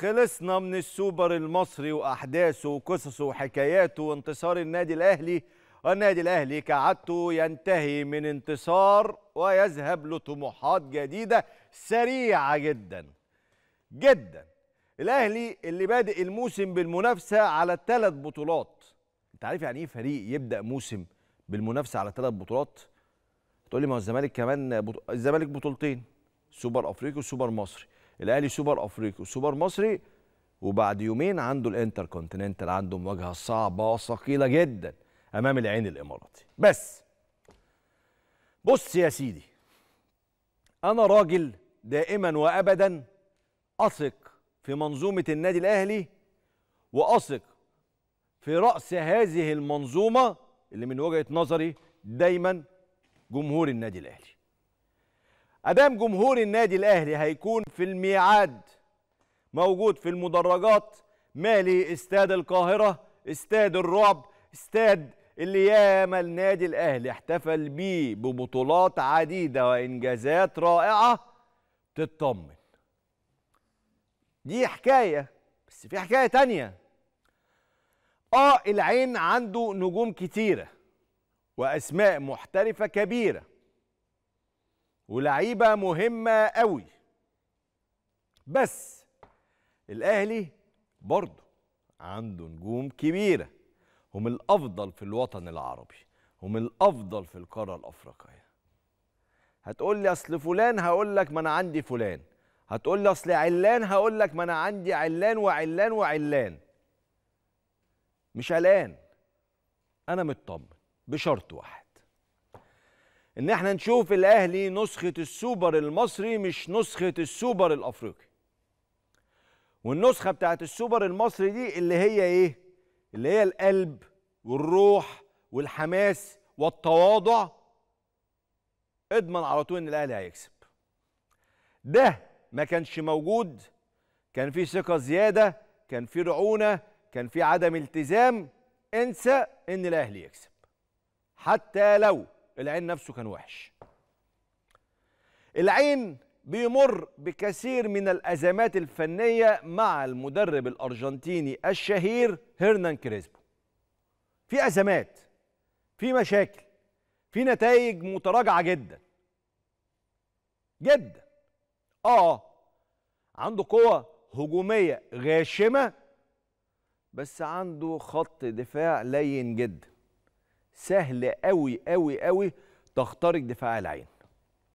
خلصنا من السوبر المصري واحداثه وقصصه وحكاياته وانتصار النادي الاهلي والنادي الاهلي كعادته ينتهي من انتصار ويذهب لطموحات جديده سريعه جدا جدا الاهلي اللي بادئ الموسم بالمنافسه على ثلاث بطولات انت عارف يعني ايه فريق يبدا موسم بالمنافسه على ثلاث بطولات تقول لي ما هو الزمالك كمان بط... الزمالك بطولتين سوبر افريقي وسوبر مصري الاهلي سوبر افريقي وسوبر مصري وبعد يومين عنده الانتر كونتيننتال عنده مواجهه صعبه وثقيله جدا امام العين الاماراتي بس بص يا سيدي انا راجل دائما وابدا اثق في منظومه النادي الاهلي واثق في راس هذه المنظومه اللي من وجهه نظري دايما جمهور النادي الاهلي أدام جمهور النادي الأهلي هيكون في الميعاد موجود في المدرجات مالي استاد القاهرة استاد الرعب استاد اللي ياما النادي الأهلي احتفل بيه ببطولات عديدة وإنجازات رائعة تطمن دي حكاية بس في حكاية تانية آه العين عنده نجوم كتيرة وأسماء محترفة كبيرة ولعيبه مهمه قوي بس الاهلي برضه عنده نجوم كبيره هم الافضل في الوطن العربي هم الافضل في القاره الافريقيه هتقول لي اصل فلان هقول لك ما انا عندي فلان هتقول لي اصل علان هقول لك ما انا عندي علان وعلان وعلان مش قلقان انا مطمن بشرط واحد ان احنا نشوف الاهلي نسخه السوبر المصري مش نسخه السوبر الافريقي والنسخه بتاعت السوبر المصري دي اللي هي ايه اللي هي القلب والروح والحماس والتواضع اضمن على طول ان الاهلي هيكسب ده ما كانش موجود كان في ثقه زياده كان في رعونه كان في عدم التزام انسى ان الاهلي يكسب حتى لو العين نفسه كان وحش العين بيمر بكثير من الأزمات الفنية مع المدرب الأرجنتيني الشهير هيرنان كريسبو في أزمات في مشاكل في نتائج متراجعة جدا جدا آه عنده قوة هجومية غاشمة بس عنده خط دفاع لين جدا سهل قوي قوي قوي تخترق دفاع العين